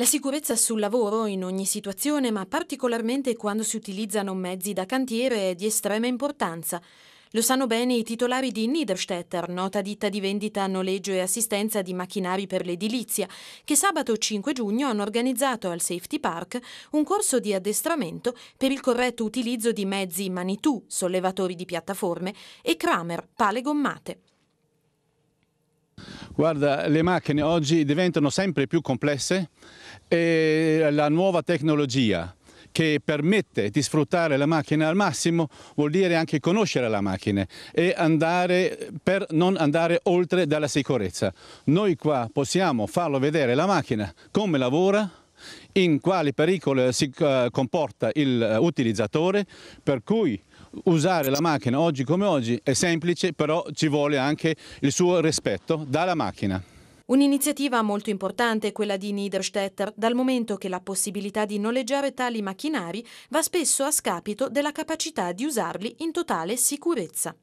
La sicurezza sul lavoro in ogni situazione, ma particolarmente quando si utilizzano mezzi da cantiere, è di estrema importanza. Lo sanno bene i titolari di Niederstetter, nota ditta di vendita, noleggio e assistenza di macchinari per l'edilizia, che sabato 5 giugno hanno organizzato al Safety Park un corso di addestramento per il corretto utilizzo di mezzi Manitou, sollevatori di piattaforme, e Kramer, pale gommate. Guarda, le macchine oggi diventano sempre più complesse e la nuova tecnologia che permette di sfruttare la macchina al massimo vuol dire anche conoscere la macchina e andare per non andare oltre dalla sicurezza. Noi qua possiamo farlo vedere la macchina, come lavora, in quali pericoli si eh, comporta l'utilizzatore, eh, per cui usare la macchina oggi come oggi è semplice, però ci vuole anche il suo rispetto dalla macchina. Un'iniziativa molto importante è quella di Niederstetter, dal momento che la possibilità di noleggiare tali macchinari va spesso a scapito della capacità di usarli in totale sicurezza.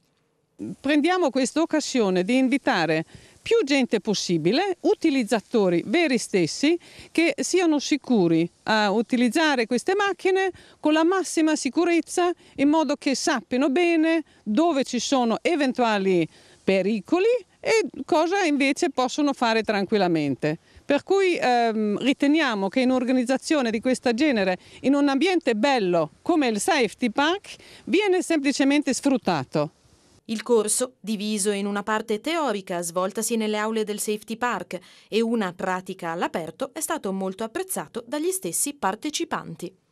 Prendiamo questa occasione di invitare più gente possibile, utilizzatori veri stessi che siano sicuri a utilizzare queste macchine con la massima sicurezza in modo che sappiano bene dove ci sono eventuali pericoli e cosa invece possono fare tranquillamente. Per cui ehm, riteniamo che in un'organizzazione di questo genere, in un ambiente bello come il Safety Park, viene semplicemente sfruttato. Il corso, diviso in una parte teorica svoltasi nelle aule del Safety Park e una pratica all'aperto, è stato molto apprezzato dagli stessi partecipanti.